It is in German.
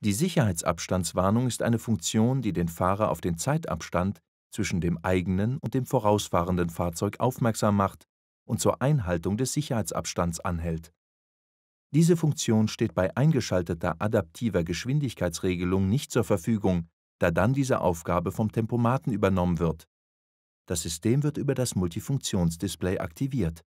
Die Sicherheitsabstandswarnung ist eine Funktion, die den Fahrer auf den Zeitabstand zwischen dem eigenen und dem vorausfahrenden Fahrzeug aufmerksam macht und zur Einhaltung des Sicherheitsabstands anhält. Diese Funktion steht bei eingeschalteter adaptiver Geschwindigkeitsregelung nicht zur Verfügung, da dann diese Aufgabe vom Tempomaten übernommen wird. Das System wird über das Multifunktionsdisplay aktiviert.